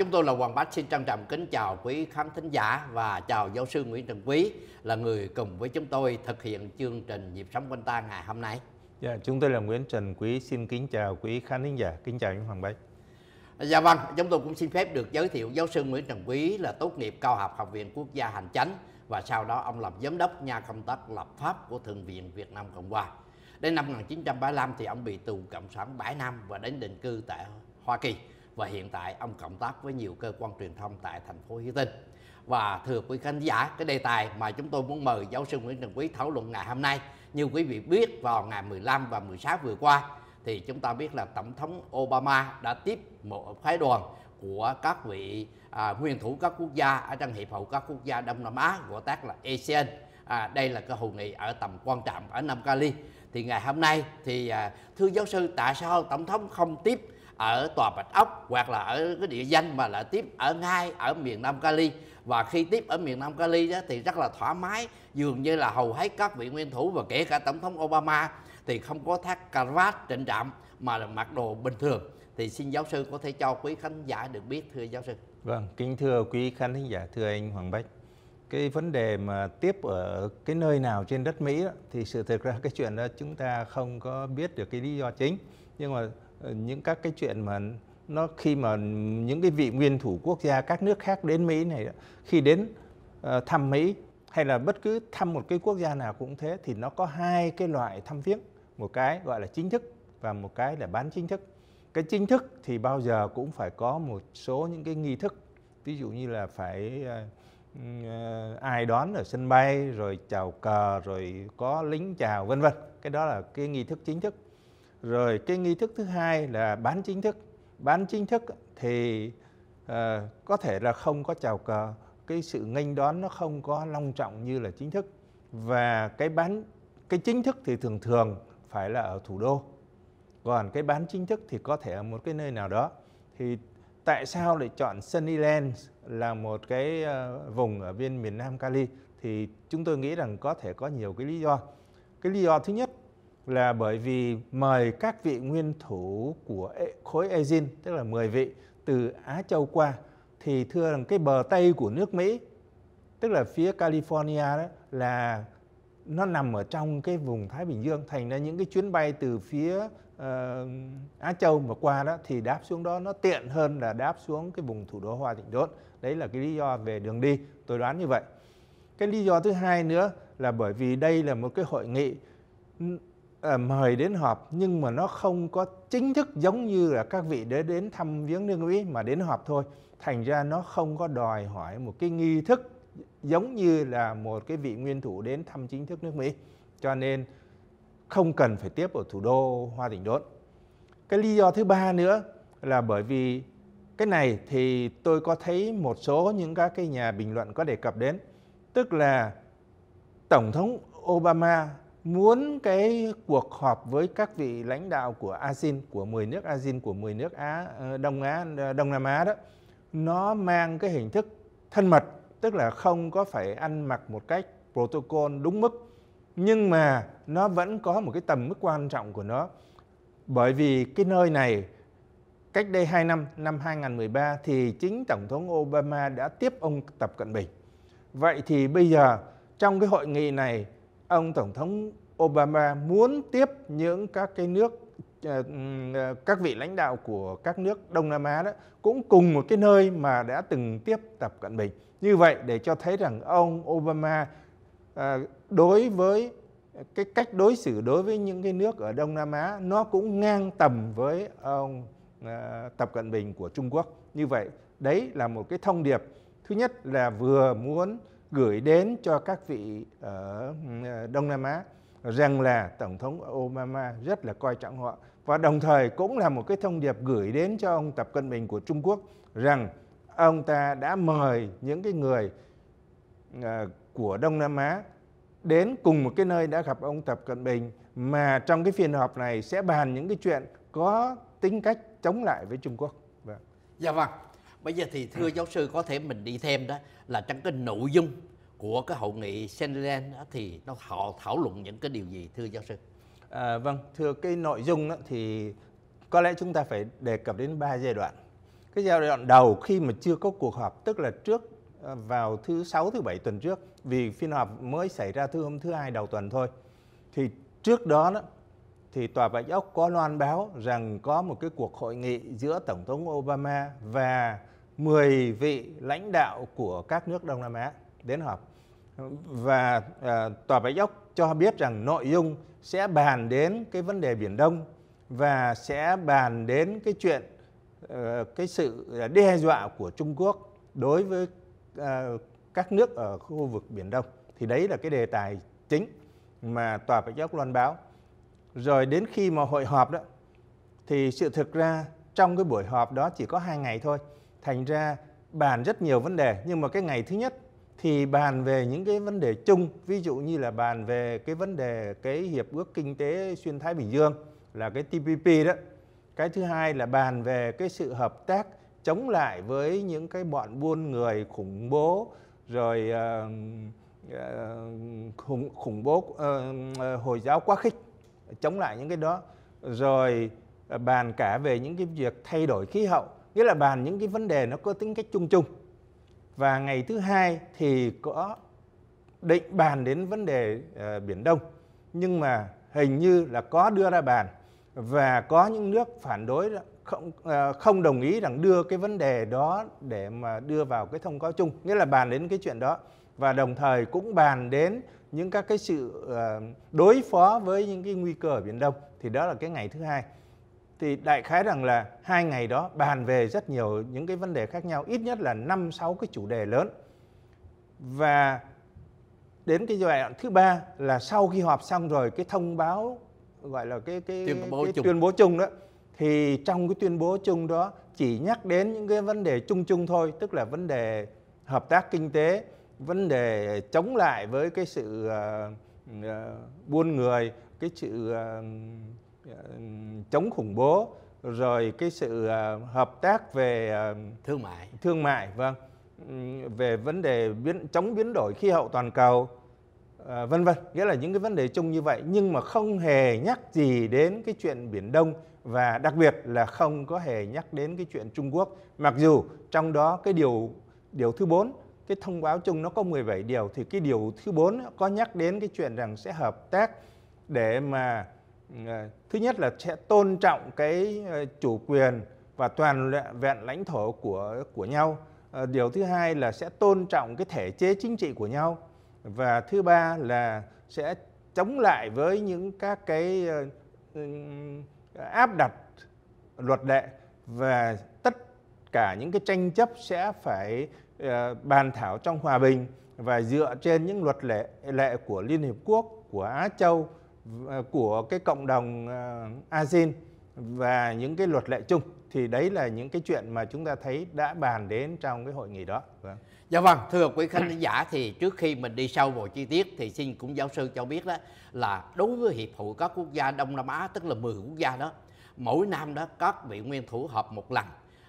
Chúng tôi là Hoàng Bách xin trân trọng kính chào quý khán thính giả và chào giáo sư Nguyễn Trần Quý là người cùng với chúng tôi thực hiện chương trình Nhịp sống quanh ta ngày hôm nay. Dạ, chúng tôi là Nguyễn Trần Quý xin kính chào quý khán thính giả, kính chào anh Hoàng Bách. Dạ vâng, chúng tôi cũng xin phép được giới thiệu giáo sư Nguyễn Trần Quý là tốt nghiệp cao học Học viện Quốc gia Hành chánh và sau đó ông làm giám đốc nhà công tác lập pháp của Thượng viện Việt Nam Cộng Hòa. Đến năm 1935 thì ông bị tù Cộng sản 7 năm và đến định cư tại Hoa Kỳ và hiện tại ông cộng tác với nhiều cơ quan truyền thông tại thành phố Hồ Chí Minh Và thưa quý khán giả, cái đề tài mà chúng tôi muốn mời giáo sư Nguyễn Trần Quý thảo luận ngày hôm nay, như quý vị biết vào ngày 15 và 16 vừa qua thì chúng ta biết là tổng thống Obama đã tiếp một phái đoàn của các vị à, nguyên thủ các quốc gia ở trong hiệp hội các quốc gia Đông Nam Á gọi tắt là ASEAN. À, đây là cái hội nghị ở tầm quan trọng ở Nam Cali. Thì ngày hôm nay thì à, thưa giáo sư tại sao tổng thống không tiếp ở tòa Bạch Ốc hoặc là ở cái địa danh mà lại tiếp ở ngay ở miền Nam Cali và khi tiếp ở miền Nam Cali đó thì rất là thoải mái dường như là hầu hết các vị nguyên thủ và kể cả tổng thống Obama thì không có thắt cà vạt trịnh trạm mà là mặc đồ bình thường thì xin giáo sư có thể cho quý khán giả được biết thưa giáo sư vâng kính thưa quý khán giả thưa anh Hoàng Bách cái vấn đề mà tiếp ở cái nơi nào trên đất Mỹ đó, thì sự thực ra cái chuyện đó chúng ta không có biết được cái lý do chính nhưng mà những các cái chuyện mà nó khi mà những cái vị nguyên thủ quốc gia các nước khác đến Mỹ này khi đến ờ, thăm Mỹ hay là bất cứ thăm một cái quốc gia nào cũng thế thì nó có hai cái loại thăm viếng một cái gọi là chính thức và một cái là bán chính thức cái chính thức thì bao giờ cũng phải có một số những cái nghi thức ví dụ như là phải ờ, ờ, ai đón ở sân bay rồi chào cờ rồi có lính chào vân vân cái đó là cái nghi thức chính thức rồi cái nghi thức thứ hai là bán chính thức bán chính thức thì uh, có thể là không có chào cờ cái sự nghênh đón nó không có long trọng như là chính thức và cái bán cái chính thức thì thường thường phải là ở thủ đô còn cái bán chính thức thì có thể ở một cái nơi nào đó thì tại sao lại chọn Sunnylands là một cái ờ, vùng ở bên miền Nam Cali thì chúng tôi nghĩ rằng có thể có nhiều cái lý do cái lý do thứ nhất là bởi vì mời các vị nguyên thủ của e, khối ASEAN, tức là 10 vị từ Á Châu qua, thì thưa rằng cái bờ Tây của nước Mỹ, tức là phía California đó, là nó nằm ở trong cái vùng Thái Bình Dương, thành ra những cái chuyến bay từ phía uh, Á Châu mà qua đó thì đáp xuống đó nó tiện hơn là đáp xuống cái vùng thủ đô Hoa Thịnh Đốn. Đấy là cái lý do về đường đi, tôi đoán như vậy. Cái lý do thứ hai nữa là bởi vì đây là một cái hội nghị Ờ, mời đến họp nhưng mà nó không có chính thức giống như là các vị để đến thăm viếng nương quý mà đến họp thôi thành ra nó không có đòi hỏi một cái nghi thức giống như là một cái vị nguyên thủ đến thăm chính thức nước Mỹ cho nên không cần phải tiếp ở thủ đô Hoa Tỉnh Đốn. Cái lý do thứ ba nữa là bởi vì cái này thì tôi có thấy một số những các cái nhà bình luận có đề cập đến tức là tổng thống Obama muốn cái cuộc họp với các vị lãnh đạo của ASEAN của 10 nước ASEAN của 10 nước Á ờ, Đông Á ờ, Đông Nam Á đó nó mang cái hình thức thân mật tức là không có phải ăn mặc một cách protocol đúng mức nhưng mà nó vẫn có một cái tầm mức quan trọng của nó bởi vì cái nơi này cách đây 2 năm năm 2013 thì chính tổng thống Obama đã tiếp ông Tập Cận Bình vậy thì bây giờ trong cái hội nghị này ông tổng thống Obama muốn tiếp những các cái nước ờ, ờ, các vị lãnh đạo của các nước Đông Nam Á đó cũng cùng một cái nơi mà đã từng tiếp Tập Cận Bình. Như vậy để cho thấy rằng ông Obama ờ, đối với cái cách đối xử đối với những cái nước ở Đông Nam Á nó cũng ngang tầm với ông Tập Cận Bình của Trung Quốc. Như vậy đấy là một cái thông điệp thứ nhất là vừa muốn gửi đến cho các vị ở ờ, Đông Nam Á rằng là Tổng thống Obama rất là coi trọng họ và đồng thời cũng là một cái thông điệp gửi đến cho ông Tập Cận Bình của Trung Quốc rằng ông ta đã mời những cái người ờ, của Đông Nam Á đến cùng một cái nơi đã gặp ông Tập Cận Bình mà trong cái phiên họp này sẽ bàn những cái chuyện có tính cách chống lại với Trung Quốc. Vâng. Dạ vâng bây giờ thì thưa ừ. giáo sư có thể mình đi thêm đó là trong cái nội dung của cái hội nghị đó thì nó họ thảo luận những cái điều gì thưa giáo sư à, vâng thưa cái nội dung đó thì có lẽ chúng ta phải đề cập đến ba giai đoạn cái giai đoạn đầu khi mà chưa có cuộc họp tức là trước à, vào thứ sáu thứ bảy tuần trước vì phiên họp mới xảy ra thứ hôm thứ hai đầu tuần thôi thì trước đó, đó thì tòa bạch ốc có loan báo rằng có một cái cuộc hội nghị giữa tổng thống Obama và 10 vị lãnh đạo của các nước Đông Nam Á đến họp. Và à, Tòa Bạch Ốc cho biết rằng nội dung sẽ bàn đến cái vấn đề Biển Đông và sẽ bàn đến cái chuyện ờ, cái sự đe dọa của Trung Quốc đối với à, các nước ở khu vực Biển Đông. Thì đấy là cái đề tài chính mà Tòa Bạch Ốc loan báo. Rồi đến khi mà hội họp đó, thì sự thực ra trong cái buổi họp đó chỉ có hai ngày thôi thành ra bàn rất nhiều vấn đề nhưng mà cái ngày thứ nhất thì bàn về những cái vấn đề chung ví dụ như là bàn về cái vấn đề cái hiệp ước kinh tế xuyên thái bình dương là cái tpp đó cái thứ hai là bàn về cái sự hợp tác chống lại với những cái bọn buôn người khủng bố rồi uh, uh, khủng, khủng bố uh, uh, hồi giáo quá khích chống lại những cái đó rồi bàn cả về những cái việc thay đổi khí hậu nghĩa là bàn những cái vấn đề nó có tính cách chung chung và ngày thứ hai thì có định bàn đến vấn đề uh, biển đông nhưng mà hình như là có đưa ra bàn và có những nước phản đối không uh, không đồng ý rằng đưa cái vấn đề đó để mà đưa vào cái thông cáo chung nghĩa là bàn đến cái chuyện đó và đồng thời cũng bàn đến những các cái sự ờ, đối phó với những cái nguy cơ ở biển đông thì đó là cái ngày thứ hai thì đại khái rằng là hai ngày đó bàn về rất nhiều những cái vấn đề khác nhau ít nhất là năm sáu cái chủ đề lớn và đến cái giai đoạn thứ ba là sau khi họp xong rồi cái thông báo gọi là cái cái tuyên bố, cái chung. tuyên bố chung đó thì trong cái tuyên bố chung đó chỉ nhắc đến những cái vấn đề chung chung thôi tức là vấn đề hợp tác kinh tế vấn đề chống lại với cái sự uh, uh, buôn người cái sự uh, Dạ, chống khủng bố rồi cái sự à, hợp tác về à, thương mại thương mại vâng về vấn đề biến chống biến đổi khí hậu toàn cầu à, vân vân nghĩa là những cái vấn đề chung như vậy nhưng mà không hề nhắc gì đến cái chuyện biển đông và đặc biệt là không có hề nhắc đến cái chuyện Trung Quốc mặc dù trong đó cái điều điều thứ bốn cái thông báo chung nó có 17 điều thì cái điều thứ bốn có nhắc đến cái chuyện rằng sẽ hợp tác để mà Ờ, thứ nhất là sẽ tôn trọng cái ờ, chủ quyền và toàn vẹn lãnh thổ của của nhau ờ, điều thứ hai là sẽ tôn trọng cái thể chế chính trị của nhau và thứ ba là sẽ chống lại với những các cái áp đặt luật lệ và tất cả những cái tranh chấp sẽ phải bàn thảo trong hòa bình và dựa trên những luật lệ lệ của Liên Hiệp Quốc, của Á Châu, À, của cái cộng đồng à, ASEAN và những cái luật lệ chung thì đấy là những cái chuyện mà chúng ta thấy đã bàn đến trong cái hội nghị đó. Vâng. Dạ vâng, thưa quý khán giả thì trước khi mình đi sâu vào chi tiết thì xin cũng giáo sư cho biết đó là đối với hiệp hội các quốc gia Đông Nam Á tức là 10 quốc gia đó, mỗi năm đó các vị nguyên thủ họp một lần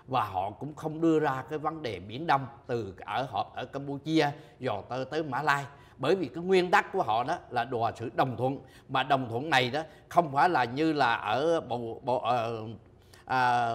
và họ cũng không đưa ra cái vấn đề biển Đông từ ở họp ở Campuchia rồi tới tới Mã Lai bởi vì cái nguyên tắc của họ đó là đòi sự đồng thuận mà đồng thuận này đó không phải là như là ở bầu, bầu ờ, à,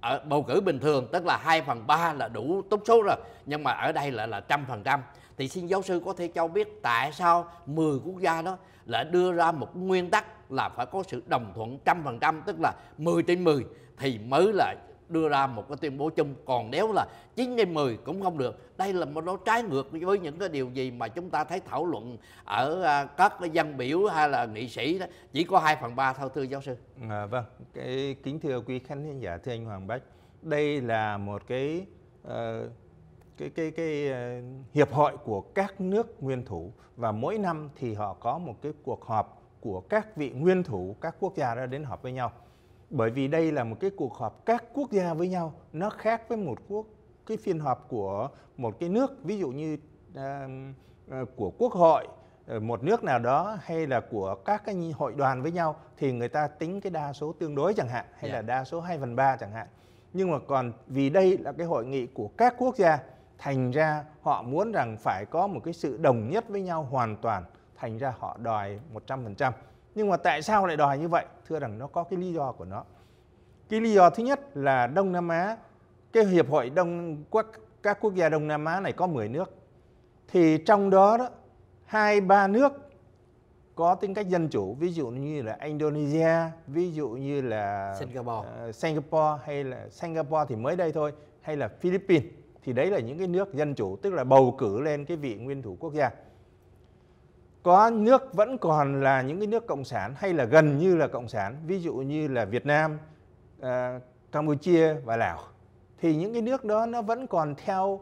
ở bầu cử bình thường tức là 2 phần 3 là đủ tốt số rồi nhưng mà ở đây là là trăm phần trăm thì xin giáo sư có thể cho biết tại sao 10 quốc gia đó lại đưa ra một nguyên tắc là phải có sự đồng thuận trăm phần trăm tức là 10 trên 10 thì mới là đưa ra một cái tuyên bố chung còn nếu là 9 trên 10 cũng không được đây là một nó trái ngược với những cái điều gì mà chúng ta thấy thảo luận ở à, các dân biểu hay là nghị sĩ đó chỉ có 2 phần 3 thôi thưa giáo sư à, vâng cái kính thưa quý khán giả thưa anh Hoàng Bách đây là một cái uh, cái cái cái uh, hiệp hội của các nước nguyên thủ và mỗi năm thì họ có một cái cuộc họp của các vị nguyên thủ các quốc gia đã đến họp với nhau bởi vì đây là một cái cuộc họp các quốc gia với nhau nó khác với một quốc cái phiên họp của một cái nước ví dụ như à, à của quốc hội ờ, một nước nào đó hay là của các cái hội đoàn với nhau thì người ta tính cái đa số tương đối chẳng hạn hay yeah. là dạ. đa số 2 phần 3 chẳng hạn. Nhưng mà còn vì đây là cái hội nghị của các quốc gia thành ra họ muốn rằng phải có một cái sự đồng nhất với nhau hoàn toàn thành ra họ đòi 100% nhưng mà tại sao lại đòi như vậy thưa rằng nó có cái lý do của nó cái lý do thứ nhất là đông nam á cái hiệp hội đông quốc các quốc gia đông nam á này có 10 nước thì trong đó đó hai ba nước có tính cách dân chủ ví dụ như là Indonesia ví dụ như là Singapore uh, Singapore hay là Singapore thì mới đây thôi hay là Philippines thì đấy là những cái nước dân chủ tức là bầu cử lên cái vị nguyên thủ quốc gia có nước vẫn còn là những cái nước cộng sản hay là gần như là cộng sản ví dụ như là Việt Nam, à, Campuchia và Lào thì những cái nước đó nó vẫn còn theo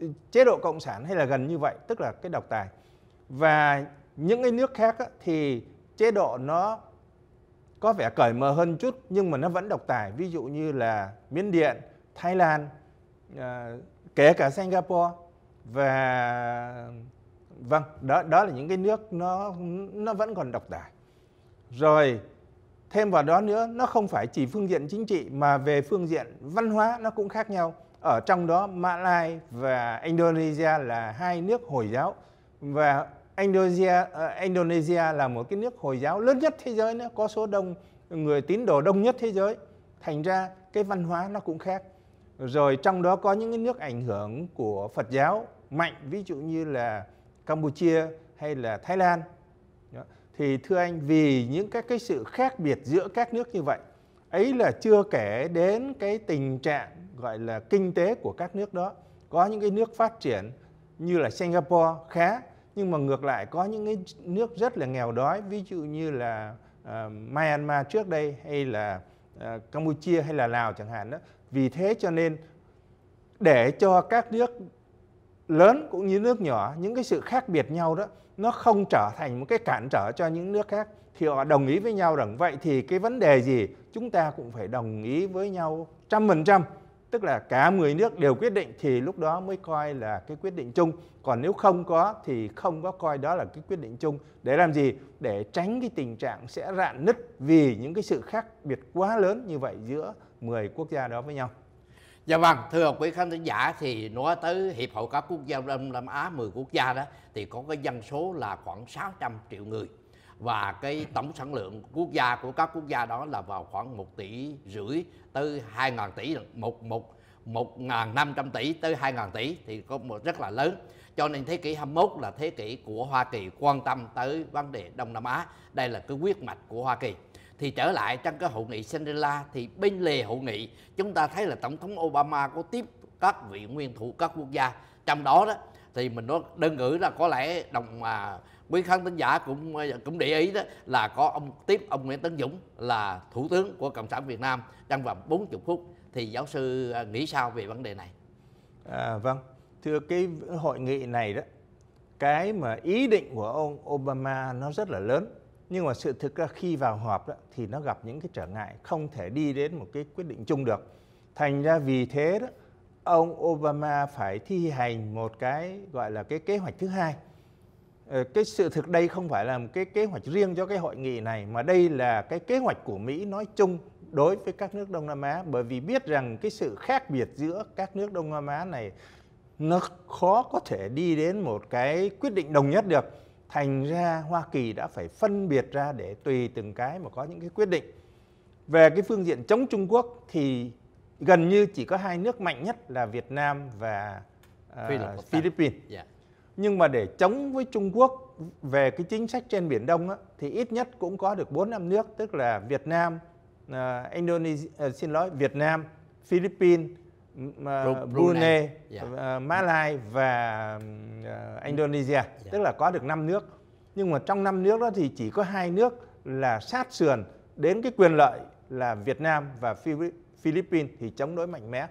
ừ, chế độ cộng sản hay là gần như vậy tức là cái độc tài và những cái nước khác á, thì chế độ nó có vẻ cởi mở hơn chút nhưng mà nó vẫn độc tài ví dụ như là Miến Điện, Thái Lan, à, kể cả Singapore và vâng đó đó là những cái nước nó nó vẫn còn độc tài rồi thêm vào đó nữa nó không phải chỉ phương diện chính trị mà về phương diện văn hóa nó cũng khác nhau ở trong đó Malai và Indonesia là hai nước Hồi giáo và Indonesia ờ, Indonesia là một cái nước Hồi giáo lớn nhất thế giới nữa có số đông người tín đồ đông nhất thế giới thành ra cái văn hóa nó cũng khác rồi trong đó có những cái nước ảnh hưởng của Phật giáo mạnh ví dụ như là Campuchia hay là Thái Lan thì thưa anh vì những các cái sự khác biệt giữa các nước như vậy ấy là chưa kể đến cái tình trạng gọi là kinh tế của các nước đó có những cái nước phát triển như là Singapore khá nhưng mà ngược lại có những cái nước rất là nghèo đói ví dụ như là uh, Myanmar trước đây hay là uh, Campuchia hay là Lào chẳng hạn đó vì thế cho nên để cho các nước lớn cũng như nước nhỏ những cái sự khác biệt nhau đó nó không trở thành một cái cản trở cho những nước khác thì họ đồng ý với nhau rằng vậy thì cái vấn đề gì chúng ta cũng phải đồng ý với nhau trăm phần trăm tức là cả 10 nước đều quyết định thì lúc đó mới coi là cái quyết định chung còn nếu không có thì không có coi đó là cái quyết định chung để làm gì để tránh cái tình trạng sẽ rạn nứt vì những cái sự khác biệt quá lớn như vậy giữa 10 quốc gia đó với nhau Dạ vâng, thưa quý khán giả thì nói tới Hiệp hội các quốc gia Đông Nam Á 10 quốc gia đó thì có cái dân số là khoảng 600 triệu người và cái tổng sản lượng quốc gia của các quốc gia đó là vào khoảng 1 tỷ rưỡi tới 2 ngàn tỷ một một một ngàn năm trăm tỷ tới hai ngàn tỷ thì có một rất là lớn cho nên thế kỷ 21 là thế kỷ của Hoa Kỳ quan tâm tới vấn đề Đông Nam Á đây là cái quyết mạch của Hoa Kỳ thì trở lại trong cái hội nghị Shangri-La thì bên lề hội nghị chúng ta thấy là tổng thống Obama có tiếp các vị nguyên thủ các quốc gia trong đó đó thì mình nói đơn cử là có lẽ đồng mà quý khán thính giả cũng à, cũng để ý đó là có ông tiếp ông Nguyễn Tấn Dũng là thủ tướng của cộng sản Việt Nam trong vòng 40 phút thì giáo sư à, nghĩ sao về vấn đề này? À, vâng, thưa cái hội nghị này đó cái mà ý định của ông Obama nó rất là lớn nhưng mà sự thực ra khi vào họp đó, thì nó gặp những cái trở ngại không thể đi đến một cái quyết định chung được thành ra vì thế đó ông Obama phải thi hành một cái gọi là cái kế hoạch thứ hai ờ, cái sự thực đây không phải là một cái kế hoạch riêng cho cái hội nghị này mà đây là cái kế hoạch của Mỹ nói chung đối với các nước Đông Nam Á bởi vì biết rằng cái sự khác biệt giữa các nước Đông Nam Á này nó khó có thể đi đến một cái quyết định đồng nhất được thành ra Hoa Kỳ đã phải phân biệt ra để tùy từng cái mà có những cái quyết định. Về cái phương diện chống Trung Quốc thì gần như chỉ có hai nước mạnh nhất là Việt Nam và uh, Philippines. Yeah. Dạ. Nhưng mà để chống với Trung Quốc về cái chính sách trên Biển Đông á, thì ít nhất cũng có được bốn năm nước tức là Việt Nam, uh, Indonesia, uh, xin lỗi Việt Nam, Philippines, À, Brunei, yeah. uh, dạ. à, Malai và uh, Indonesia, yeah. Dạ. tức là có được 5 nước. Nhưng mà trong 5 nước đó thì chỉ có hai nước là sát sườn đến cái quyền lợi là Việt Nam và Philippines thì chống đối mạnh mẽ.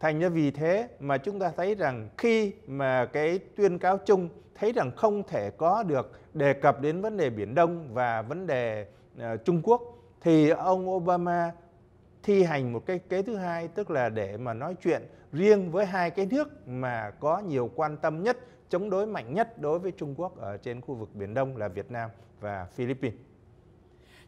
Thành ra vì thế mà chúng ta thấy rằng khi mà cái tuyên cáo chung thấy rằng không thể có được đề cập đến vấn đề Biển Đông và vấn đề uh, Trung Quốc thì ông Obama thi hành một cái kế thứ hai tức là để mà nói chuyện riêng với hai cái nước mà có nhiều quan tâm nhất chống đối mạnh nhất đối với Trung Quốc ở trên khu vực Biển Đông là Việt Nam và Philippines.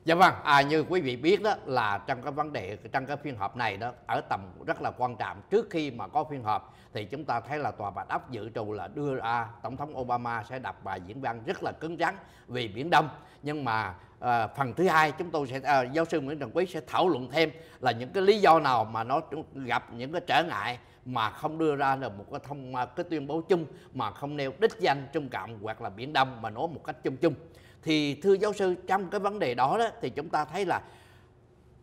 Dạ vâng, à, như quý vị biết đó là trong cái vấn đề trong cái phiên họp này đó ở tầm rất là quan trọng trước khi mà có phiên họp thì chúng ta thấy là tòa Bạch Ốc dự trù là đưa ra tổng thống Obama sẽ đọc bài diễn văn rất là cứng rắn về biển Đông nhưng mà à, phần thứ hai chúng tôi sẽ à, giáo sư Nguyễn Trần Quý sẽ thảo luận thêm là những cái lý do nào mà nó gặp những cái trở ngại mà không đưa ra được một cái thông à, cái tuyên bố chung mà không nêu đích danh trung cộng hoặc là biển Đông mà nói một cách chung chung thì thưa giáo sư trong cái vấn đề đó, đó thì chúng ta thấy là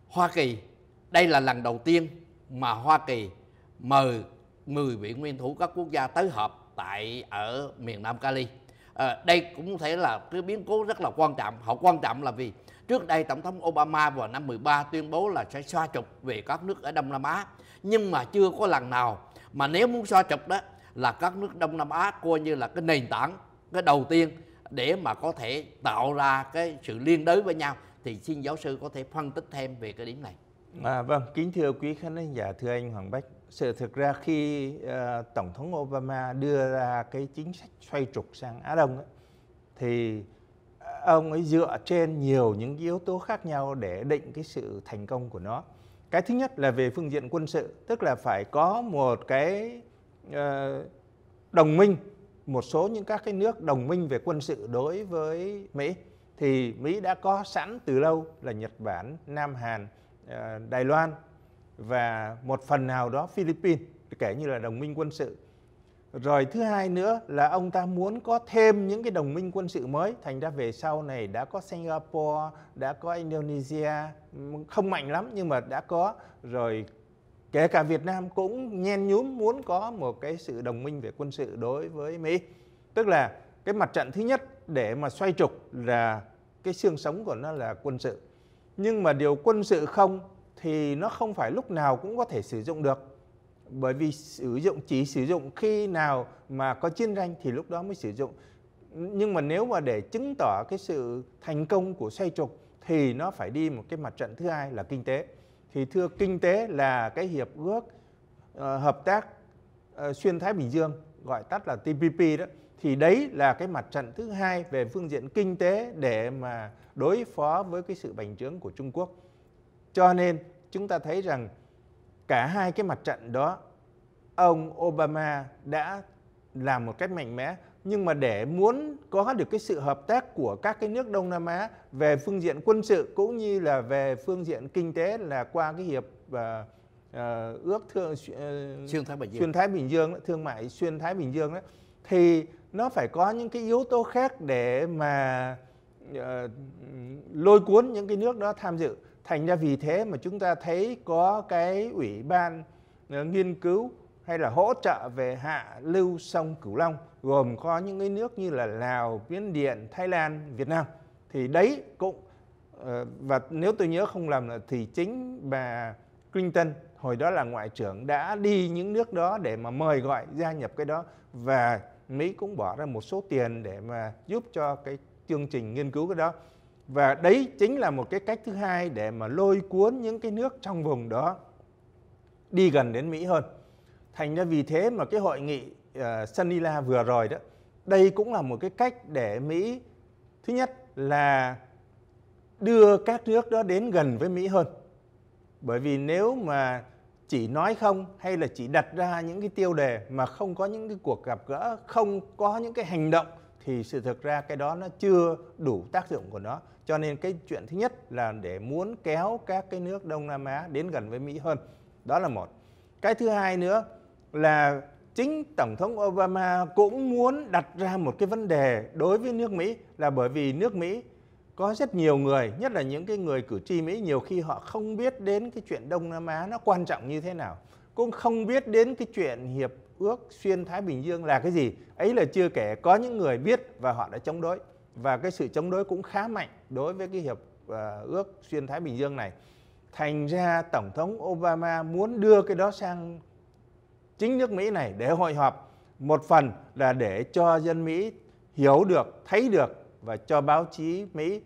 Hoa Kỳ đây là lần đầu tiên mà Hoa Kỳ mời 10 vị nguyên thủ các quốc gia tới họp tại ở miền Nam Cali. À, đây cũng có thể là cái biến cố rất là quan trọng. Họ quan trọng là vì trước đây Tổng thống Obama vào năm 13 tuyên bố là sẽ xoa trục về các nước ở Đông Nam Á. Nhưng mà chưa có lần nào mà nếu muốn xoa trục đó là các nước Đông Nam Á coi như là cái nền tảng, cái đầu tiên để mà có thể tạo ra cái sự liên đới với nhau thì xin giáo sư có thể phân tích thêm về cái điểm này à, vâng kính thưa quý khán giả thưa anh Hoàng Bách sự thực ra khi uh, tổng thống Obama đưa ra cái chính sách xoay trục sang Á Đông ấy, thì ông ấy dựa trên nhiều những yếu tố khác nhau để định cái sự thành công của nó cái thứ nhất là về phương diện quân sự tức là phải có một cái uh, đồng minh một số những các cái nước đồng minh về quân sự đối với Mỹ thì Mỹ đã có sẵn từ lâu là Nhật Bản, Nam Hàn, ờ, Đài Loan và một phần nào đó Philippines kể như là đồng minh quân sự. Rồi thứ hai nữa là ông ta muốn có thêm những cái đồng minh quân sự mới, thành ra về sau này đã có Singapore, đã có Indonesia, không mạnh lắm nhưng mà đã có, rồi kể cả Việt Nam cũng nhen nhúm muốn có một cái sự đồng minh về quân sự đối với Mỹ. Tức là cái mặt trận thứ nhất để mà xoay trục là cái xương sống của nó là quân sự. Nhưng mà điều quân sự không thì nó không phải lúc nào cũng có thể sử dụng được. Bởi vì sử dụng chỉ sử dụng khi nào mà có chiến tranh thì lúc đó mới sử dụng. Nhưng mà nếu mà để chứng tỏ cái sự thành công của xoay trục thì nó phải đi một cái mặt trận thứ hai là kinh tế thì thưa kinh tế là cái hiệp ước uh, hợp tác uh, xuyên Thái Bình Dương gọi tắt là TPP đó thì đấy là cái mặt trận thứ hai về phương diện kinh tế để mà đối phó với cái sự bành trướng của Trung Quốc. Cho nên chúng ta thấy rằng cả hai cái mặt trận đó ông Obama đã làm một cách mạnh mẽ nhưng mà để muốn có được cái sự hợp tác của các cái nước Đông Nam Á về phương diện quân sự cũng như là về phương diện kinh tế là qua cái hiệp và uh, à, ước thương uh, xuyên Thái Bình Dương xuyên Thái Bình Dương đó, thương mại xuyên Thái Bình Dương đó thì nó phải có những cái yếu tố khác để mà uh, lôi cuốn những cái nước đó tham dự thành ra vì thế mà chúng ta thấy có cái ủy ban uh, nghiên cứu hay là hỗ trợ về hạ lưu sông Cửu Long gồm có những cái nước như là Lào, Miến Điện, Thái Lan, Việt Nam thì đấy cũng ờ, và nếu tôi nhớ không lầm là thì chính bà Clinton hồi đó là ngoại trưởng đã đi những nước đó để mà mời gọi gia nhập cái đó và Mỹ cũng bỏ ra một số tiền để mà giúp cho cái chương trình nghiên cứu cái đó và đấy chính là một cái cách thứ hai để mà lôi cuốn những cái nước trong vùng đó đi gần đến Mỹ hơn thành ra vì thế mà cái hội nghị uh, ờ, Sanila vừa rồi đó đây cũng là một cái cách để Mỹ thứ nhất là đưa các nước đó đến gần với Mỹ hơn bởi vì nếu mà chỉ nói không hay là chỉ đặt ra những cái tiêu đề mà không có những cái cuộc gặp gỡ không có những cái hành động thì sự thực ra cái đó nó chưa đủ tác dụng của nó cho nên cái chuyện thứ nhất là để muốn kéo các cái nước Đông Nam Á đến gần với Mỹ hơn đó là một cái thứ hai nữa là chính Tổng thống Obama cũng muốn đặt ra một cái vấn đề đối với nước Mỹ là bởi vì nước Mỹ có rất nhiều người, nhất là những cái người cử tri Mỹ nhiều khi họ không biết đến cái chuyện Đông Nam Á nó quan trọng như thế nào, cũng không biết đến cái chuyện hiệp ước xuyên Thái Bình Dương là cái gì. Ấy là chưa kể có những người biết và họ đã chống đối và cái sự chống đối cũng khá mạnh đối với cái hiệp ờ, ước xuyên Thái Bình Dương này. Thành ra tổng thống Obama muốn đưa cái đó sang chính nước Mỹ này để hội họp. Một phần là để cho dân Mỹ hiểu được, thấy được và cho báo chí Mỹ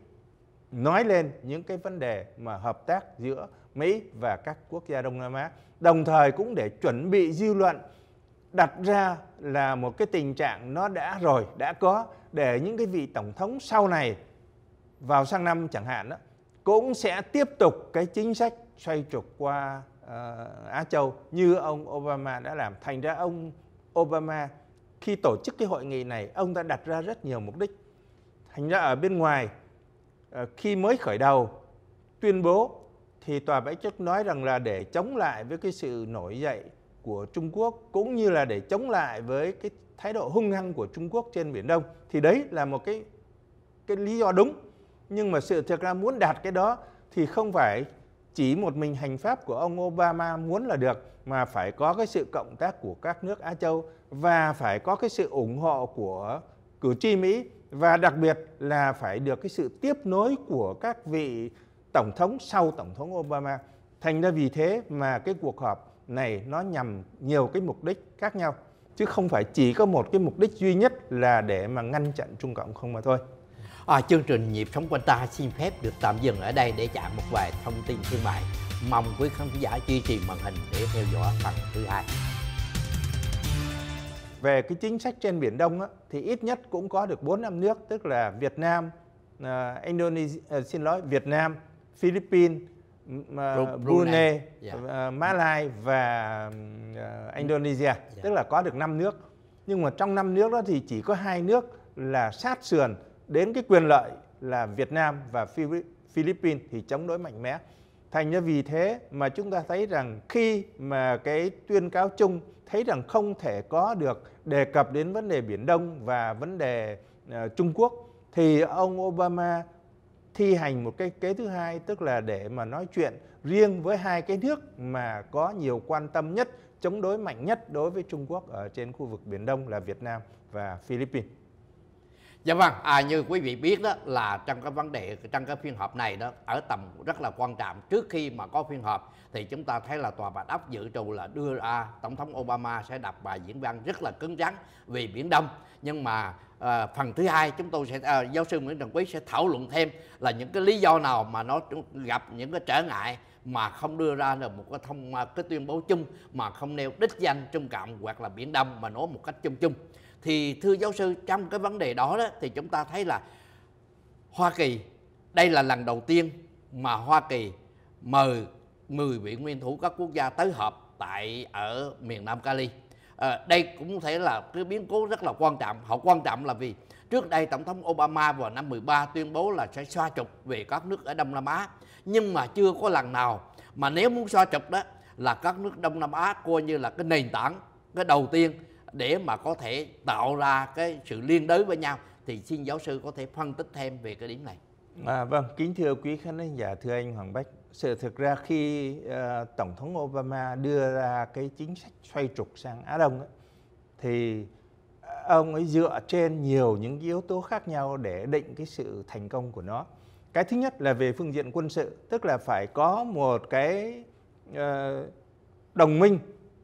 nói lên những cái vấn đề mà hợp tác giữa Mỹ và các quốc gia Đông Nam Á. Đồng thời cũng để chuẩn bị dư luận đặt ra là một cái tình trạng nó đã rồi, đã có để những cái vị tổng thống sau này vào sang năm chẳng hạn đó cũng sẽ tiếp tục cái chính sách xoay trục qua uh, Á Châu như ông Obama đã làm. Thành ra ông Obama khi tổ chức cái hội nghị này ông đã đặt ra rất nhiều mục đích. Thành ra ở bên ngoài uh, khi mới khởi đầu tuyên bố thì tòa bãi chức nói rằng là để chống lại với cái sự nổi dậy của Trung Quốc cũng như là để chống lại với cái thái độ hung hăng của Trung Quốc trên biển Đông thì đấy là một cái cái lý do đúng nhưng mà sự thực ra muốn đạt cái đó thì không phải chỉ một mình hành pháp của ông Obama muốn là được mà phải có cái sự cộng tác của các nước Á Châu và phải có cái sự ủng hộ của cử tri Mỹ và đặc biệt là phải được cái sự tiếp nối của các vị tổng thống sau tổng thống Obama. Thành ra vì thế mà cái cuộc họp này nó nhằm nhiều cái mục đích khác nhau chứ không phải chỉ có một cái mục đích duy nhất là để mà ngăn chặn Trung Cộng không mà thôi. À, chương trình nhịp sống quanh ta xin phép được tạm dừng ở đây để chạm một vài thông tin thương mại. Mong quý khán giả duy trì màn hình để theo dõi phần thứ hai. Về cái chính sách trên Biển Đông á, thì ít nhất cũng có được 4 năm nước tức là Việt Nam, uh, Indonesia, uh, xin lỗi Việt Nam, Philippines, uh, Brunei, yeah. uh, dạ. Malaysia và uh, Indonesia, yeah. Dạ. tức là có được 5 nước. Nhưng mà trong 5 nước đó thì chỉ có hai nước là sát sườn đến cái quyền lợi là Việt Nam và Philippines thì chống đối mạnh mẽ. Thành ra vì thế mà chúng ta thấy rằng khi mà cái tuyên cáo chung thấy rằng không thể có được đề cập đến vấn đề Biển Đông và vấn đề uh, Trung Quốc thì ông Obama thi hành một cái kế thứ hai tức là để mà nói chuyện riêng với hai cái nước mà có nhiều quan tâm nhất, chống đối mạnh nhất đối với Trung Quốc ở trên khu vực Biển Đông là Việt Nam và Philippines. Dạ vâng, à, như quý vị biết đó là trong cái vấn đề trong cái phiên họp này đó ở tầm rất là quan trọng trước khi mà có phiên họp thì chúng ta thấy là tòa bạch ốc dự trù là đưa ra à, tổng thống Obama sẽ đọc bài diễn văn rất là cứng rắn về biển Đông nhưng mà à, phần thứ hai chúng tôi sẽ à, giáo sư Nguyễn Trần Quý sẽ thảo luận thêm là những cái lý do nào mà nó gặp những cái trở ngại mà không đưa ra được một cái thông à, cái tuyên bố chung mà không nêu đích danh Trung Cộng hoặc là Biển Đông mà nói một cách chung chung thì thưa giáo sư trong cái vấn đề đó, đó thì chúng ta thấy là Hoa Kỳ đây là lần đầu tiên mà Hoa Kỳ mời 10 vị nguyên thủ các quốc gia tới họp tại ở miền Nam Cali. À, đây cũng thể là cái biến cố rất là quan trọng. Họ quan trọng là vì trước đây Tổng thống Obama vào năm 13 tuyên bố là sẽ xoa trục về các nước ở Đông Nam Á. Nhưng mà chưa có lần nào mà nếu muốn xoa trục đó là các nước Đông Nam Á coi như là cái nền tảng cái đầu tiên để mà có thể tạo ra cái sự liên đới với nhau thì xin giáo sư có thể phân tích thêm về cái điểm này. À, vâng, kính thưa quý khán giả, thưa anh Hoàng Bách, sự thực ra khi uh, tổng thống Obama đưa ra cái chính sách xoay trục sang Á Đông ấy, thì ông ấy dựa trên nhiều những yếu tố khác nhau để định cái sự thành công của nó. Cái thứ nhất là về phương diện quân sự, tức là phải có một cái uh, đồng minh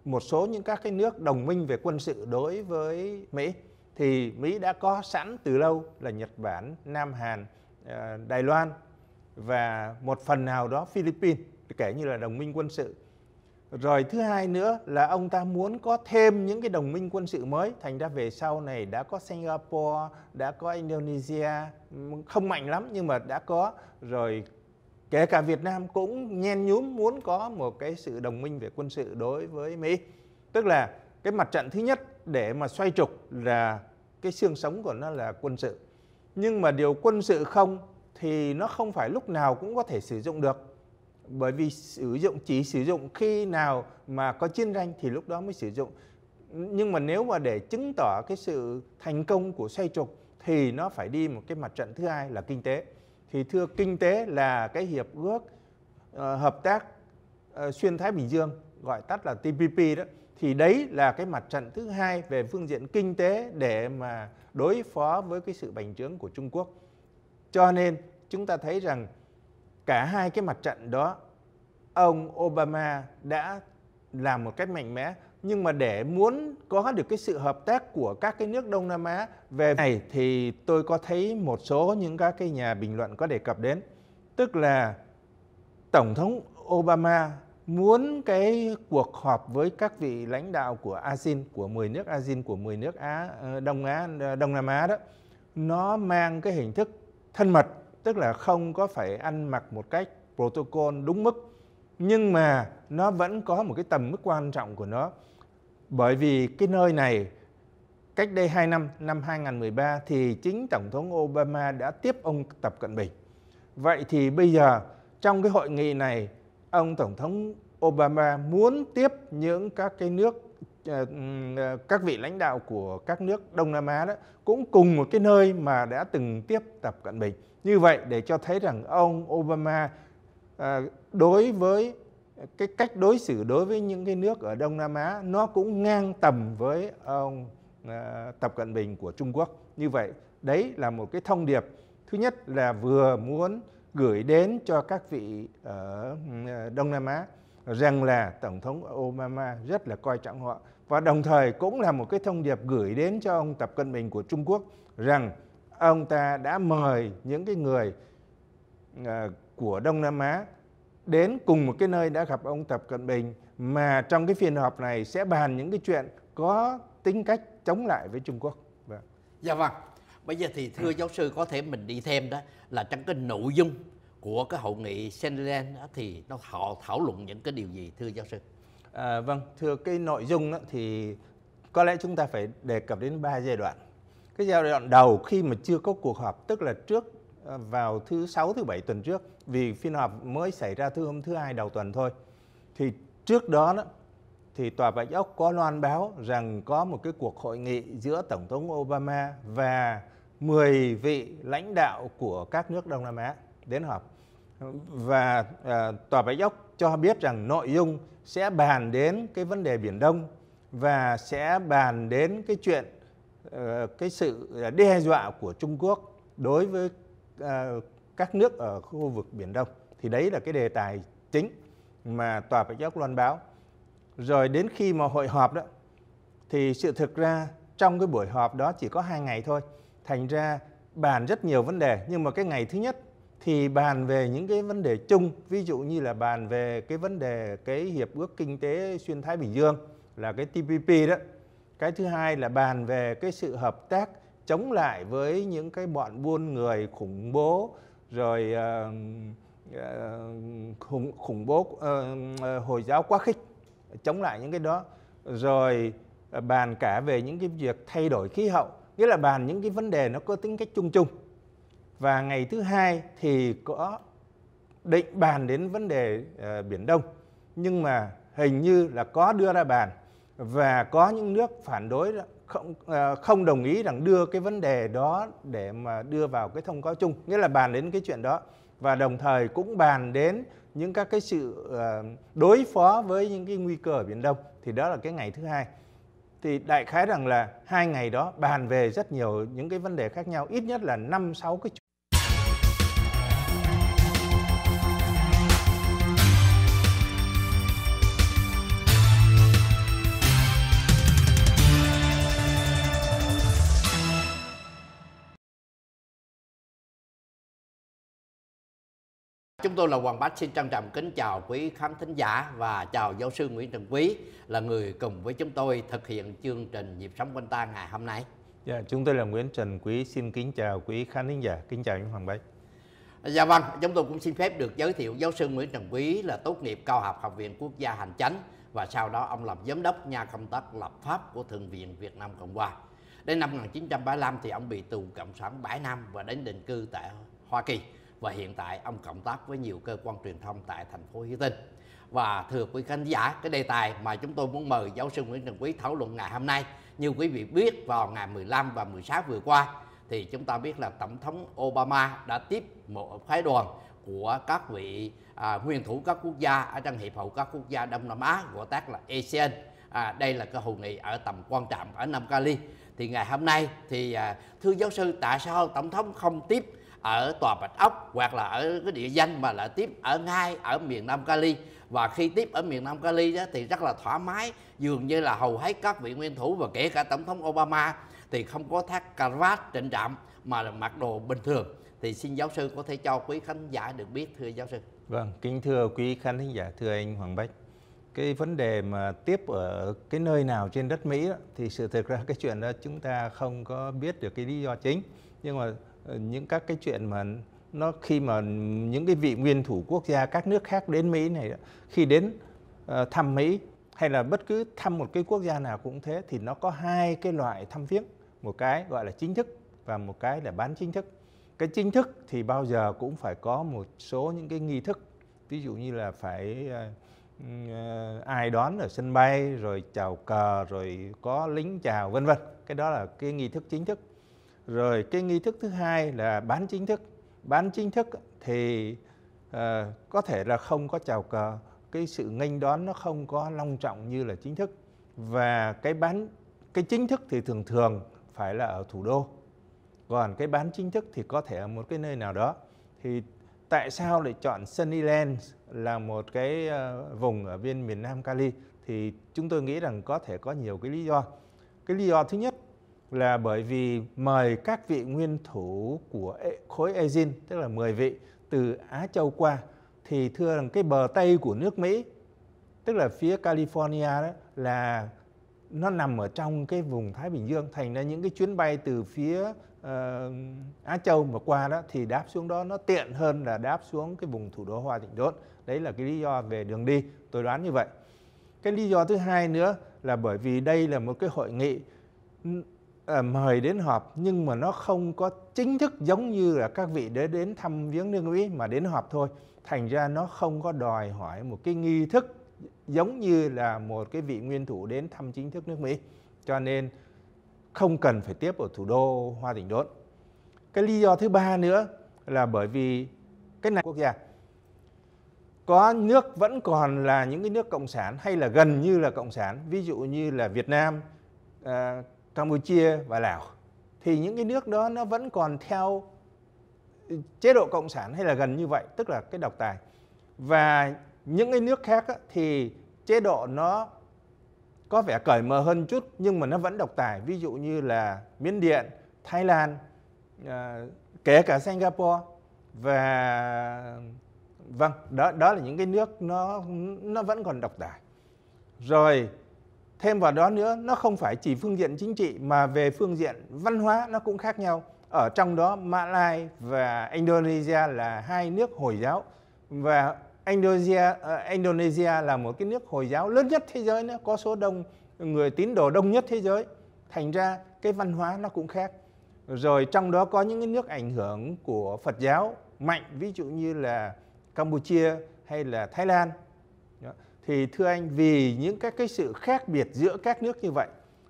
một số những các cái nước đồng minh về quân sự đối với Mỹ thì Mỹ đã có sẵn từ lâu là Nhật Bản, Nam Hàn, ờ, Đài Loan và một phần nào đó Philippines kể như là đồng minh quân sự. Rồi thứ hai nữa là ông ta muốn có thêm những cái đồng minh quân sự mới, thành ra về sau này đã có Singapore, đã có Indonesia, không mạnh lắm nhưng mà đã có, rồi kể cả Việt Nam cũng nhen nhúm muốn có một cái sự đồng minh về quân sự đối với Mỹ. Tức là cái mặt trận thứ nhất để mà xoay trục là cái xương sống của nó là quân sự. Nhưng mà điều quân sự không thì nó không phải lúc nào cũng có thể sử dụng được. Bởi vì sử dụng chỉ sử dụng khi nào mà có chiến tranh thì lúc đó mới sử dụng. Nhưng mà nếu mà để chứng tỏ cái sự thành công của xoay trục thì nó phải đi một cái mặt trận thứ hai là kinh tế thì thưa kinh tế là cái hiệp ước uh, hợp tác uh, xuyên Thái Bình Dương gọi tắt là TPP đó thì đấy là cái mặt trận thứ hai về phương diện kinh tế để mà đối phó với cái sự bành trướng của Trung Quốc. Cho nên chúng ta thấy rằng cả hai cái mặt trận đó ông Obama đã làm một cách mạnh mẽ nhưng mà để muốn có được cái sự hợp tác của các cái nước Đông Nam Á về này thì tôi có thấy một số những các cái nhà bình luận có đề cập đến tức là tổng thống Obama muốn cái cuộc họp với các vị lãnh đạo của ASEAN của 10 nước ASEAN của 10 nước Á ờ, Đông Á ờ, Đông Nam Á đó nó mang cái hình thức thân mật tức là không có phải ăn mặc một cách protocol đúng mức nhưng mà nó vẫn có một cái tầm mức quan trọng của nó bởi vì cái nơi này cách đây 2 năm, năm 2013 thì chính Tổng thống Obama đã tiếp ông Tập Cận Bình. Vậy thì bây giờ trong cái hội nghị này, ông Tổng thống Obama muốn tiếp những các cái nước ờ, ờ, các vị lãnh đạo của các nước Đông Nam Á đó cũng cùng một cái nơi mà đã từng tiếp Tập Cận Bình. Như vậy để cho thấy rằng ông Obama ờ, đối với cái cách đối xử đối với những cái nước ở Đông Nam Á nó cũng ngang tầm với ông ờ, ờ, Tập Cận Bình của Trung Quốc. Như vậy, đấy là một cái thông điệp thứ nhất là vừa muốn gửi đến cho các vị ở ờ, Đông Nam Á rằng là Tổng thống Obama rất là coi trọng họ và đồng thời cũng là một cái thông điệp gửi đến cho ông Tập Cận Bình của Trung Quốc rằng ông ta đã mời những cái người của Đông Nam Á đến cùng một cái nơi đã gặp ông Tập Cận Bình mà trong cái phiên họp này sẽ bàn những cái chuyện có tính cách chống lại với Trung Quốc. Vâng. Dạ vâng. Bây giờ thì thưa giáo sư có thể mình đi thêm đó là trong cái nội dung của cái hội nghị Senlen thì nó họ thảo luận những cái điều gì thưa giáo sư? À, vâng, thưa cái nội dung đó thì có lẽ chúng ta phải đề cập đến ba giai đoạn. Cái giai đoạn đầu khi mà chưa có cuộc họp tức là trước vào thứ sáu thứ bảy tuần trước vì phiên họp mới xảy ra thứ hôm thứ hai đầu tuần thôi thì trước đó, thì tòa bạch ốc có loan báo rằng có một cái cuộc hội nghị giữa tổng thống Obama và 10 vị lãnh đạo của các nước Đông Nam Á đến họp và à, tòa bạch ốc cho biết rằng nội dung sẽ bàn đến cái vấn đề biển Đông và sẽ bàn đến cái chuyện ờ, cái sự đe dọa của Trung Quốc đối với Ờ, các nước ở khu vực Biển Đông. Thì đấy là cái đề tài chính mà Tòa phải giác loan báo. Rồi đến khi mà hội họp đó, thì sự thực ra trong cái buổi họp đó chỉ có hai ngày thôi. Thành ra bàn rất nhiều vấn đề, nhưng mà cái ngày thứ nhất thì bàn về những cái vấn đề chung, ví dụ như là bàn về cái vấn đề cái hiệp ước kinh tế xuyên Thái Bình Dương là cái TPP đó. Cái thứ hai là bàn về cái sự hợp tác chống lại với những cái bọn buôn người khủng bố rồi uh, uh, khủng, khủng bố uh, hồi giáo quá khích chống lại những cái đó rồi bàn cả về những cái việc thay đổi khí hậu nghĩa là bàn những cái vấn đề nó có tính cách chung chung và ngày thứ hai thì có định bàn đến vấn đề uh, biển đông nhưng mà hình như là có đưa ra bàn và có những nước phản đối đó, không à, không đồng ý rằng đưa cái vấn đề đó để mà đưa vào cái thông cáo chung nghĩa là bàn đến cái chuyện đó và đồng thời cũng bàn đến những các cái sự à, đối phó với những cái nguy cơ ở biển đông thì đó là cái ngày thứ hai thì đại khái rằng là hai ngày đó bàn về rất nhiều những cái vấn đề khác nhau ít nhất là năm sáu cái Chúng tôi là Hoàng Bách xin trân trọng kính chào quý khán thính giả và chào giáo sư Nguyễn Trần Quý là người cùng với chúng tôi thực hiện chương trình Nhịp sống quanh ta ngày hôm nay. Dạ, chúng tôi là Nguyễn Trần Quý xin kính chào quý khán thính giả, kính chào anh Hoàng Bách. Dạ vâng, chúng tôi cũng xin phép được giới thiệu giáo sư Nguyễn Trần Quý là tốt nghiệp cao học Học viện Quốc gia Hành chánh và sau đó ông làm giám đốc nhà công tác lập pháp của Thượng viện Việt Nam Cộng Hòa. Đến năm 1935 thì ông bị tù Cộng sản 7 năm và đến định cư tại Hoa Kỳ và hiện tại ông cộng tác với nhiều cơ quan truyền thông tại thành phố Hồ Chí Minh Và thưa quý khán giả, cái đề tài mà chúng tôi muốn mời giáo sư Nguyễn Trần Quý thảo luận ngày hôm nay, như quý vị biết vào ngày 15 và 16 vừa qua thì chúng ta biết là Tổng thống Obama đã tiếp một phái đoàn của các vị à, nguyên thủ các quốc gia ở trong hiệp hội các quốc gia Đông Nam Á gọi tắt là ASEAN. À, đây là cái hội nghị ở tầm quan trọng ở Nam Cali. Thì ngày hôm nay thì à, thưa giáo sư tại sao tổng thống không tiếp ở tòa Bạch Ốc hoặc là ở cái địa danh mà lại tiếp ở ngay ở miền Nam Cali và khi tiếp ở miền Nam Cali đó thì rất là thoải mái dường như là hầu hết các vị nguyên thủ và kể cả tổng thống Obama thì không có thắt cà vạt trịnh trạm mà là mặc đồ bình thường thì xin giáo sư có thể cho quý khán giả được biết thưa giáo sư vâng kính thưa quý khán thính giả thưa anh Hoàng Bách cái vấn đề mà tiếp ở cái nơi nào trên đất Mỹ đó, thì sự thực ra cái chuyện đó chúng ta không có biết được cái lý do chính nhưng mà những các cái chuyện mà nó khi mà những cái vị nguyên thủ quốc gia các nước khác đến Mỹ này khi đến ờ, thăm Mỹ hay là bất cứ thăm một cái quốc gia nào cũng thế thì nó có hai cái loại thăm viếng một cái gọi là chính thức và một cái là bán chính thức cái chính thức thì bao giờ cũng phải có một số những cái nghi thức ví dụ như là phải ờ, ờ, ai đón ở sân bay rồi chào cờ rồi có lính chào vân vân cái đó là cái nghi thức chính thức rồi cái nghi thức thứ hai là bán chính thức bán chính thức thì uh, có thể là không có chào cờ cái sự nghênh đón nó không có long trọng như là chính thức và cái bán cái chính thức thì thường thường phải là ở thủ đô còn cái bán chính thức thì có thể ở một cái nơi nào đó thì tại sao lại chọn Sunnylands là một cái ờ, vùng ở bên miền Nam Cali thì chúng tôi nghĩ rằng có thể có nhiều cái lý do cái lý do thứ nhất là bởi vì mời các vị nguyên thủ của e, khối ASEAN, tức là 10 vị từ Á Châu qua, thì thưa rằng cái bờ Tây của nước Mỹ, tức là phía California đó, là nó nằm ở trong cái vùng Thái Bình Dương, thành ra những cái chuyến bay từ phía uh, Á Châu mà qua đó thì đáp xuống đó nó tiện hơn là đáp xuống cái vùng thủ đô Hoa Thịnh Đốn. Đấy là cái lý do về đường đi, tôi đoán như vậy. Cái lý do thứ hai nữa là bởi vì đây là một cái hội nghị Ờ, mời đến họp nhưng mà nó không có chính thức giống như là các vị để đến thăm viếng nương quý mà đến họp thôi thành ra nó không có đòi hỏi một cái nghi thức giống như là một cái vị nguyên thủ đến thăm chính thức nước Mỹ cho nên không cần phải tiếp ở thủ đô Hoa Tỉnh Đốn cái lý do thứ ba nữa là bởi vì cái này quốc gia có nước vẫn còn là những cái nước cộng sản hay là gần như là cộng sản ví dụ như là Việt Nam ờ, Campuchia và Lào thì những cái nước đó nó vẫn còn theo chế độ cộng sản hay là gần như vậy tức là cái độc tài và những cái nước khác thì chế độ nó có vẻ cởi mở hơn chút nhưng mà nó vẫn độc tài ví dụ như là Miến Điện, Thái Lan, à, kể cả Singapore và vâng đó đó là những cái nước nó nó vẫn còn độc tài rồi thêm vào đó nữa nó không phải chỉ phương diện chính trị mà về phương diện văn hóa nó cũng khác nhau ở trong đó Mã Lai và Indonesia là hai nước Hồi giáo và Indonesia ờ, Indonesia là một cái nước Hồi giáo lớn nhất thế giới nữa có số đông người tín đồ đông nhất thế giới thành ra cái văn hóa nó cũng khác rồi trong đó có những cái nước ảnh hưởng của Phật giáo mạnh ví dụ như là Campuchia hay là Thái Lan thì thưa anh vì những các cái sự khác biệt giữa các nước như vậy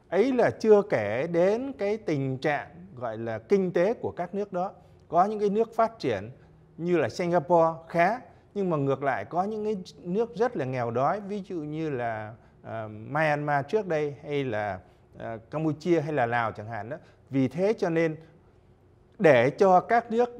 ấy là chưa kể đến cái tình trạng gọi là kinh tế của các nước đó có những cái nước phát triển như là Singapore khá nhưng mà ngược lại có những cái nước rất là nghèo đói ví dụ như là uh, Myanmar trước đây hay là uh, Campuchia hay là Lào chẳng hạn đó vì thế cho nên để cho các nước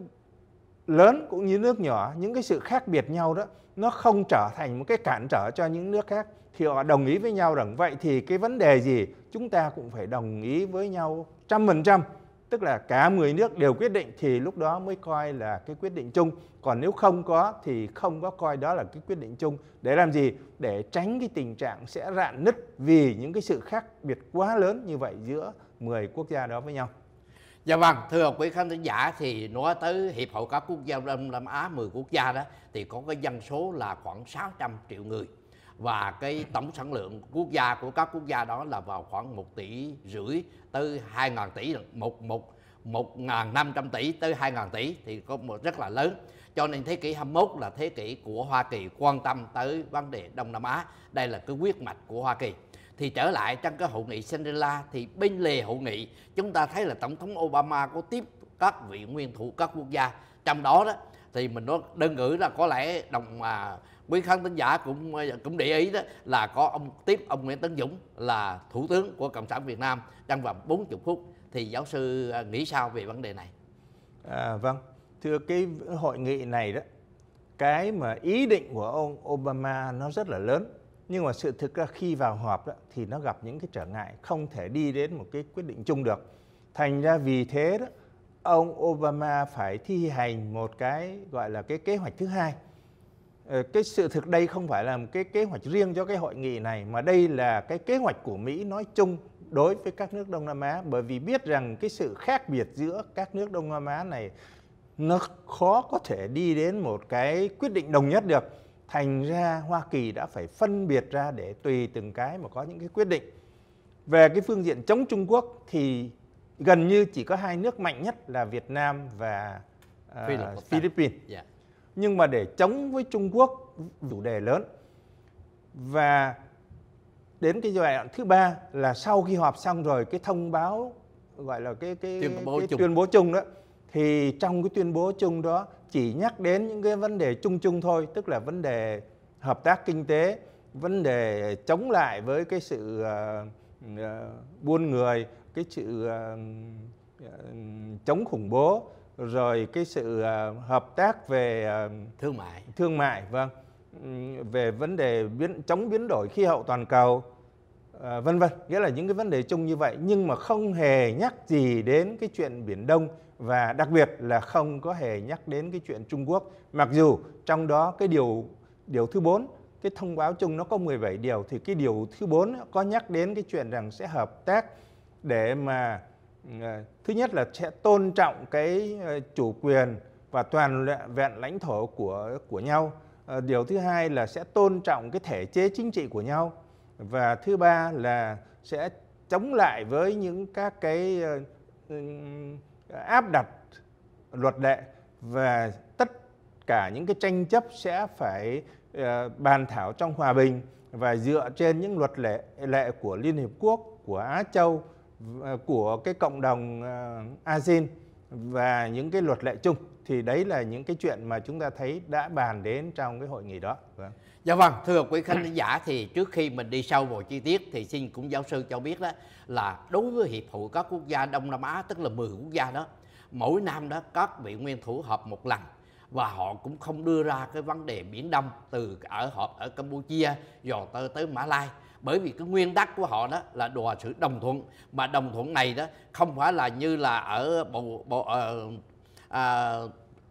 lớn cũng như nước nhỏ những cái sự khác biệt nhau đó nó không trở thành một cái cản trở cho những nước khác thì họ đồng ý với nhau rằng vậy thì cái vấn đề gì chúng ta cũng phải đồng ý với nhau trăm phần trăm tức là cả 10 nước đều quyết định thì lúc đó mới coi là cái quyết định chung còn nếu không có thì không có coi đó là cái quyết định chung để làm gì để tránh cái tình trạng sẽ rạn nứt vì những cái sự khác biệt quá lớn như vậy giữa 10 quốc gia đó với nhau Dạ vâng, thưa quý khán giả thì nói tới Hiệp hội các quốc gia Đông Nam Á 10 quốc gia đó thì có cái dân số là khoảng 600 triệu người và cái tổng sản lượng quốc gia của các quốc gia đó là vào khoảng 1 tỷ rưỡi tới 2 ngàn tỷ một một một ngàn năm trăm tỷ tới hai ngàn tỷ thì có một rất là lớn cho nên thế kỷ 21 là thế kỷ của Hoa Kỳ quan tâm tới vấn đề Đông Nam Á đây là cái quyết mạch của Hoa Kỳ thì trở lại trong cái hội nghị Shangri-La thì bên lề hội nghị chúng ta thấy là tổng thống Obama có tiếp các vị nguyên thủ các quốc gia trong đó đó thì mình nói đơn cử là có lẽ đồng mà quý khán thính giả cũng à, cũng để ý đó là có ông tiếp ông Nguyễn Tấn Dũng là thủ tướng của cộng sản Việt Nam trong vòng 40 phút thì giáo sư à, nghĩ sao về vấn đề này? À, vâng, thưa cái hội nghị này đó cái mà ý định của ông Obama nó rất là lớn nhưng mà sự thực ra khi vào họp đó, thì nó gặp những cái trở ngại không thể đi đến một cái quyết định chung được thành ra vì thế đó ông Obama phải thi hành một cái gọi là cái kế hoạch thứ hai ờ, cái sự thực đây không phải là một cái kế hoạch riêng cho cái hội nghị này mà đây là cái kế hoạch của Mỹ nói chung đối với các nước Đông Nam Á bởi vì biết rằng cái sự khác biệt giữa các nước Đông Nam Á này nó khó có thể đi đến một cái quyết định đồng nhất được thành ra Hoa Kỳ đã phải phân biệt ra để tùy từng cái mà có những cái quyết định. Về cái phương diện chống Trung Quốc thì gần như chỉ có hai nước mạnh nhất là Việt Nam và uh, Philippines. Yeah. Dạ. Nhưng mà để chống với Trung Quốc chủ đề lớn và đến cái giai đoạn thứ ba là sau khi họp xong rồi cái thông báo gọi là cái cái tuyên bố, cái chung. tuyên bố chung đó thì trong cái tuyên bố chung đó chỉ nhắc đến những cái vấn đề chung chung thôi tức là vấn đề hợp tác kinh tế vấn đề chống lại với cái sự uh, uh, buôn người cái sự uh, chống khủng bố rồi cái sự hợp tác về thương mại thương mại vâng về vấn đề biến chống biến đổi khí hậu toàn cầu vân vân nghĩa là những cái vấn đề chung như vậy nhưng mà không hề nhắc gì đến cái chuyện biển đông và đặc biệt là không có hề nhắc đến cái chuyện Trung Quốc. Mặc dù trong đó cái điều điều thứ 4 cái thông báo chung nó có 17 điều thì cái điều thứ 4 có nhắc đến cái chuyện rằng sẽ hợp tác để mà ờ, thứ nhất là sẽ tôn trọng cái ờ, chủ quyền và toàn vẹn lãnh thổ của của nhau. Ờ, điều thứ hai là sẽ tôn trọng cái thể chế chính trị của nhau và thứ ba là sẽ chống lại với những các cái áp đặt luật lệ và tất cả những cái tranh chấp sẽ phải ờ, bàn thảo trong hòa bình và dựa trên những luật lệ lệ của Liên Hiệp Quốc, của Á Châu, ờ, của cái cộng đồng ờ, ASEAN và những cái luật lệ chung thì đấy là những cái chuyện mà chúng ta thấy đã bàn đến trong cái hội nghị đó. Vâng. Dạ vâng, thưa quý khán giả thì trước khi mình đi sâu vào chi tiết thì xin cũng giáo sư cho biết đó là đối với hiệp hội các quốc gia Đông Nam Á tức là 10 quốc gia đó, mỗi năm đó các vị nguyên thủ họp một lần và họ cũng không đưa ra cái vấn đề biển đông từ ở họp ở campuchia dò tới tới mã lai bởi vì cái nguyên tắc của họ đó là đòi sự đồng thuận mà đồng thuận này đó không phải là như là ở bộ, bộ uh, à,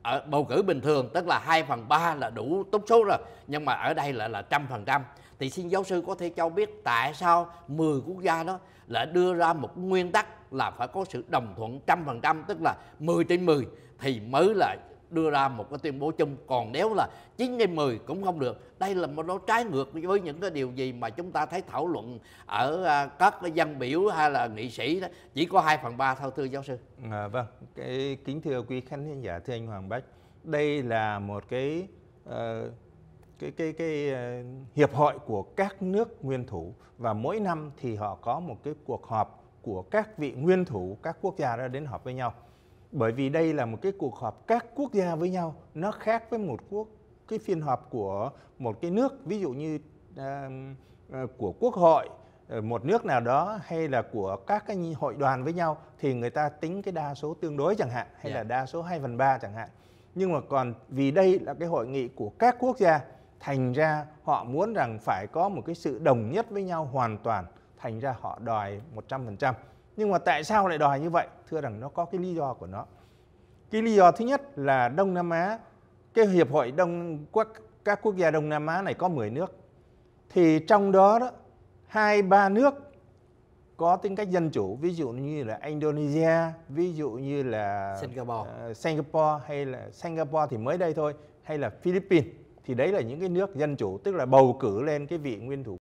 ở bầu cử bình thường tức là 2 phần 3 là đủ tốt số rồi nhưng mà ở đây là là trăm phần trăm thì xin giáo sư có thể cho biết tại sao 10 quốc gia đó lại đưa ra một nguyên tắc là phải có sự đồng thuận trăm phần trăm tức là 10 trên 10 thì mới là đưa ra một cái tuyên bố chung còn nếu là 9 trên 10 cũng không được đây là một nó trái ngược với những cái điều gì mà chúng ta thấy thảo luận ở à, các dân biểu hay là nghị sĩ đó chỉ có 2 phần 3 thôi thưa giáo sư à, vâng cái kính thưa quý khán giả thưa anh Hoàng Bách đây là một cái uh, cái cái cái uh, hiệp hội của các nước nguyên thủ và mỗi năm thì họ có một cái cuộc họp của các vị nguyên thủ các quốc gia ra đến họp với nhau bởi vì đây là một cái cuộc họp các quốc gia với nhau nó khác với một quốc cái phiên họp của một cái nước ví dụ như uh, của quốc hội ờ, một nước nào đó hay là của các cái hội đoàn với nhau thì người ta tính cái đa số tương đối chẳng hạn hay yeah. là dạ. đa số 2 phần 3 chẳng hạn. Nhưng mà còn vì đây là cái hội nghị của các quốc gia thành ra họ muốn rằng phải có một cái sự đồng nhất với nhau hoàn toàn thành ra họ đòi 100% nhưng mà tại sao lại đòi như vậy thưa rằng nó có cái lý do của nó cái lý do thứ nhất là đông nam á cái hiệp hội đông quốc các quốc gia đông nam á này có 10 nước thì trong đó đó hai ba nước có tính cách dân chủ ví dụ như là Indonesia ví dụ như là Singapore uh, Singapore hay là Singapore thì mới đây thôi hay là Philippines thì đấy là những cái nước dân chủ tức là bầu cử lên cái vị nguyên thủ